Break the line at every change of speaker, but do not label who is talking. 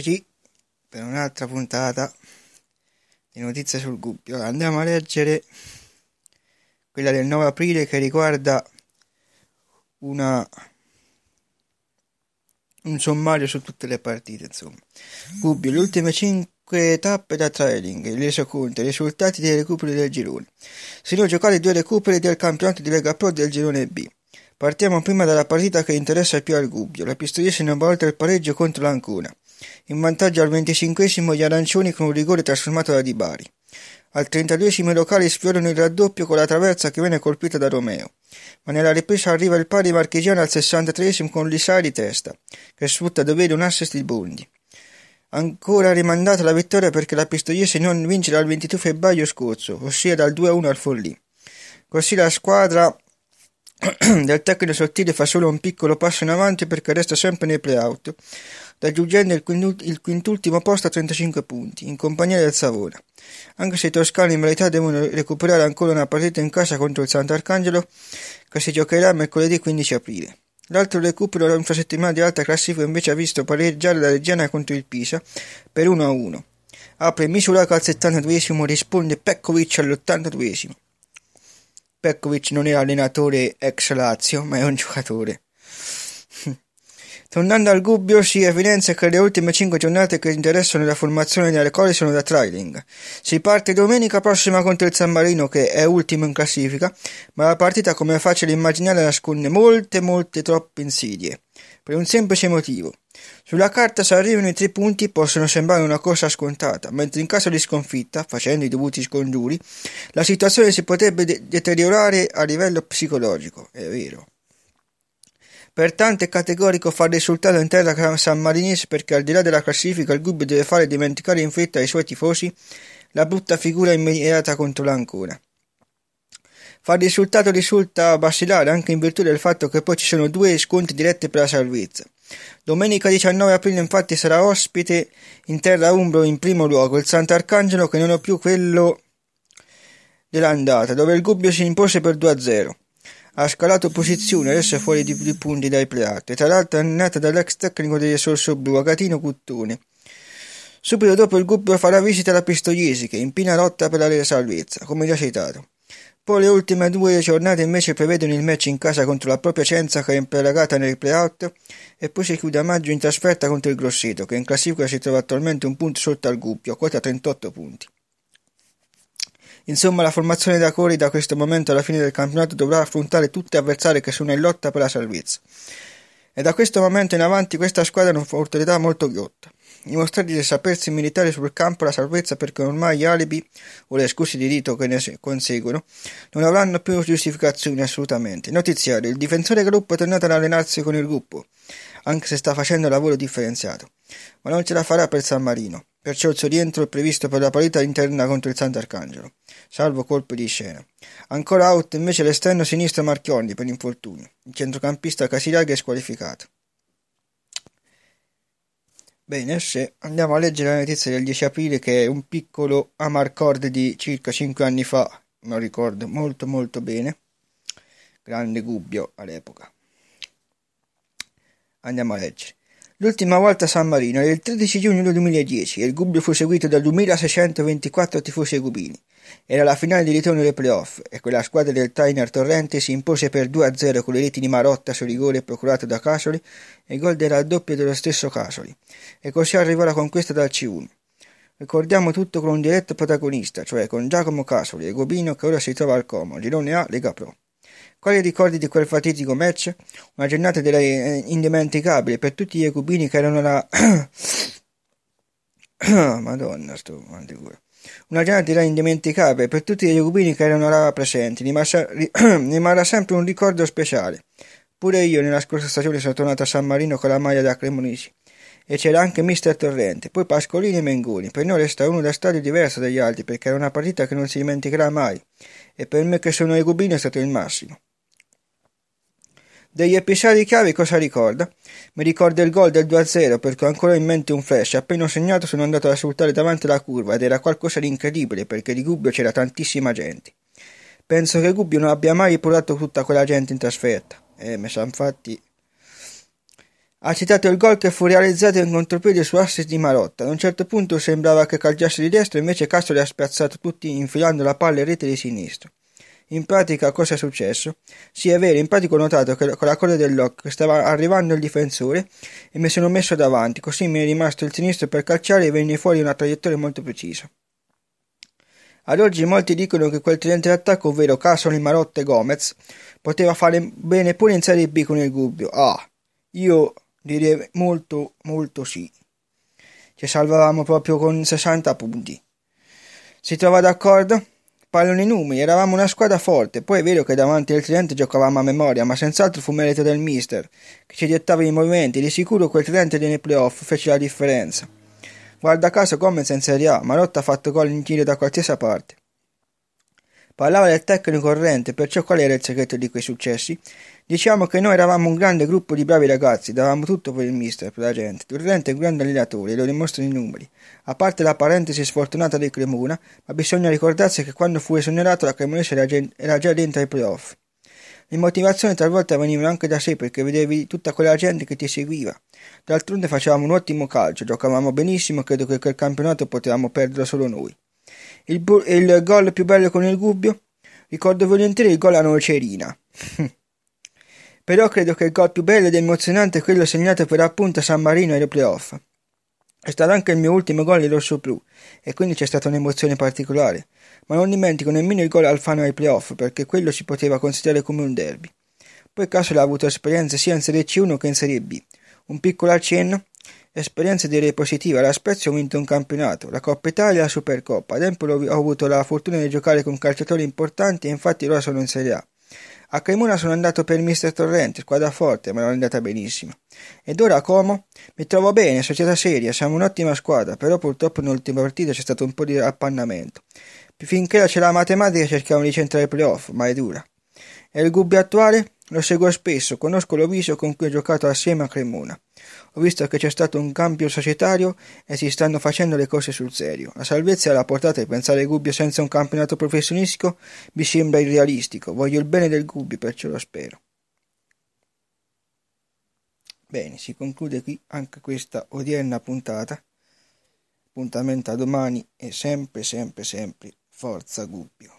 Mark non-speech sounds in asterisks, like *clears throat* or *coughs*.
eccoci per un'altra puntata di notizie sul Gubbio. Andiamo a leggere quella del 9 aprile che riguarda una, un sommario su tutte le partite. Insomma, Gubbio, le ultime 5 tappe da trailing, reso conto, i risultati dei recuperi del girone. Si sono giocati due recuperi del campionato di Lega Pro del girone B. Partiamo prima dalla partita che interessa più al Gubbio, la Pistoia si innoba oltre il pareggio contro l'Ancona in vantaggio al 25esimo gli arancioni con un rigore trasformato da Di Bari. Al 32esimo i locali sfiorano il raddoppio con la traversa che viene colpita da Romeo, ma nella ripresa arriva il pari marchigiano al 63esimo con Lissari di testa, che sfrutta dovere un assist di Bundi. Ancora rimandata la vittoria perché la Pistoiese non vince dal 22 febbraio scorso, ossia dal 2-1 al Follì. Così la squadra *clears throat* del tecnico sottile fa solo un piccolo passo in avanti perché resta sempre nei play-out raggiungendo il quintultimo posto a 35 punti, in compagnia del Savona. Anche se i toscani in verità devono recuperare ancora una partita in casa contro il Sant'Arcangelo, che si giocherà mercoledì 15 aprile. L'altro recupero settimana di alta classifica invece ha visto pareggiare la Reggiana contro il Pisa per 1-1. Apre Misuraka al 72esimo, risponde Peckovic all'82esimo. Peckovic non è allenatore ex Lazio, ma è un giocatore. Tornando al Gubbio si evidenzia che le ultime 5 giornate che interessano la formazione delle Cole sono da trailing. Si parte domenica prossima contro il San Marino che è ultimo in classifica, ma la partita come è facile immaginare nasconde molte molte troppe insidie. Per un semplice motivo. Sulla carta se arrivano i tre punti possono sembrare una corsa scontata, mentre in caso di sconfitta, facendo i dovuti scongiuri, la situazione si potrebbe de- deteriorare a livello psicologico, è vero. Pertanto è categorico far risultato in terra San Marinese perché al di là della classifica il Gubbio deve fare dimenticare in fretta ai suoi tifosi la brutta figura immediata contro l'Ancona. Far risultato risulta basilare anche in virtù del fatto che poi ci sono due scontri diretti per la salvezza. Domenica 19 aprile infatti sarà ospite in terra umbro in primo luogo il Sant'Arcangelo che non è più quello dell'andata dove il Gubbio si impose per 2-0 ha scalato posizione, adesso è fuori di, più punti dai playout. Tra l'altro è nata dall'ex tecnico delle Sorsoblu, Agatino Cuttone. Subito dopo il gruppo farà visita alla Pistoiesi, che è in piena lotta per la salvezza, come già citato. Poi le ultime due giornate invece prevedono il match in casa contro la propria Cenza che è imperagata nel playout e poi si chiude a maggio in trasferta contro il Grosseto che in classifica si trova attualmente un punto sotto al Gubbio, quota 38 punti. Insomma, la formazione da Cori da questo momento alla fine del campionato dovrà affrontare tutti avversari che sono in lotta per la salvezza. E da questo momento in avanti questa squadra non porterà molto ghiotta. Dimostrare di sapersi militare sul campo la salvezza perché ormai gli alibi o le scuse di rito che ne conseguono non avranno più giustificazioni assolutamente. Notiziario, il difensore gruppo è tornato ad allenarsi con il gruppo, anche se sta facendo lavoro differenziato, ma non ce la farà per San Marino. Perciò il suo rientro è previsto per la parità interna contro il Sant'Arcangelo, salvo colpi di scena. Ancora out invece l'esterno sinistro Marchionni per infortunio. Il centrocampista Casiraghi è squalificato. Bene, se andiamo a leggere la notizia del 10 aprile che è un piccolo Amarcord di circa 5 anni fa, me lo ricordo molto molto bene, grande Gubbio all'epoca. Andiamo a leggere. L'ultima volta a San Marino era il 13 giugno del 2010 e il Gubbio fu seguito da 2624 tifosi gubini. Era la finale di ritorno dei playoff e quella squadra del Tainer Torrente si impose per 2-0 con le reti di Marotta su rigore procurato da Casoli e il gol del raddoppio dello stesso Casoli. E così arrivò la conquista dal C1. Ricordiamo tutto con un diretto protagonista, cioè con Giacomo Casoli e Gubino che ora si trova al Como, girone A, Lega Pro. Quali ricordi di quel fatidico match? Una giornata della, eh, indimenticabile per tutti gli ecubini che erano la... *coughs* Madonna, sto manticura. Una giornata da indimenticabile per tutti gli ecubini che erano là presenti. *coughs* Rimarrà sempre un ricordo speciale. Pure io nella scorsa stagione sono tornato a San Marino con la maglia da Cremonesi. E c'era anche Mister Torrente, poi Pascolini e Mengoni. Per noi resta uno da stadio diverso dagli altri perché era una partita che non si dimenticherà mai. E per me che sono ecubino è stato il massimo. Degli episodi chiave cosa ricorda? Mi ricorda il gol del 2-0 perché ho ancora in mente un flash. Appena ho segnato sono andato a saltare davanti alla curva ed era qualcosa di incredibile perché di Gubbio c'era tantissima gente. Penso che Gubbio non abbia mai riportato tutta quella gente in trasferta. Eh, mi sa infatti... Ha citato il gol che fu realizzato in contropiede su assist di Marotta. Ad un certo punto sembrava che calciasse di destra, invece Castro li ha spiazzato tutti infilando la palla in rete di sinistra. In pratica cosa è successo? Sì, è vero, in pratica ho notato che con la coda dell'occhio stava arrivando il difensore e mi sono messo davanti, così mi è rimasto il sinistro per calciare e venne fuori una traiettoria molto precisa. Ad oggi molti dicono che quel tridente d'attacco, ovvero Casoli, Marotta e Gomez, poteva fare bene pure in Serie B con il Gubbio. Ah, io direi molto, molto sì. Ci salvavamo proprio con 60 punti. Si trova d'accordo? Parlano i numeri, eravamo una squadra forte, poi è vero che davanti al cliente giocavamo a memoria, ma senz'altro fu merito del mister, che ci dettava i movimenti, di sicuro quel cliente nei playoff fece la differenza. Guarda caso Gomez in Serie A, Marotta ha fatto gol in giro da qualsiasi parte. Parlava del tecnico corrente, perciò qual era il segreto di quei successi? Diciamo che noi eravamo un grande gruppo di bravi ragazzi, davamo tutto per il mister, per la gente. Durante è un grande allenatore, lo dimostrano i numeri. A parte la parentesi sfortunata del Cremona, ma bisogna ricordarsi che quando fu esonerato la Cremonese era, era già dentro ai playoff. Le motivazioni talvolta venivano anche da sé perché vedevi tutta quella gente che ti seguiva. D'altronde facevamo un ottimo calcio, giocavamo benissimo, credo che quel campionato potevamo perdere solo noi. Il, bu- il gol più bello con il Gubbio? Ricordo volentieri il gol a Nocerina. *laughs* però credo che il gol più bello ed emozionante è quello segnato per appunto a San Marino ai playoff. È stato anche il mio ultimo gol in rosso blu e quindi c'è stata un'emozione particolare, ma non dimentico nemmeno il gol Alfano ai playoff perché quello si poteva considerare come un derby. Poi Casola ha avuto esperienze sia in Serie C1 che in Serie B. Un piccolo accenno, esperienze direi positive, la Spezia ha vinto un campionato, la Coppa Italia e la Supercoppa, ad esempio ho avuto la fortuna di giocare con calciatori importanti e infatti ora sono in Serie A. A Cremona sono andato per Mr. Torrente, squadra forte, ma non è andata benissimo. Ed ora a Como? Mi trovo bene, società seria, siamo un'ottima squadra, però purtroppo nell'ultima partita c'è stato un po' di appannamento. Finché c'è la matematica cerchiamo di centrare i playoff, ma è dura. E il Gubbio attuale? Lo seguo spesso, conosco Loviso con cui ho giocato assieme a Cremona. Ho visto che c'è stato un cambio societario e si stanno facendo le cose sul serio. La salvezza è alla portata e pensare Gubbio senza un campionato professionistico mi sembra irrealistico. Voglio il bene del Gubbio, perciò lo spero. Bene, si conclude qui anche questa odierna puntata. Appuntamento a domani e sempre, sempre, sempre forza Gubbio.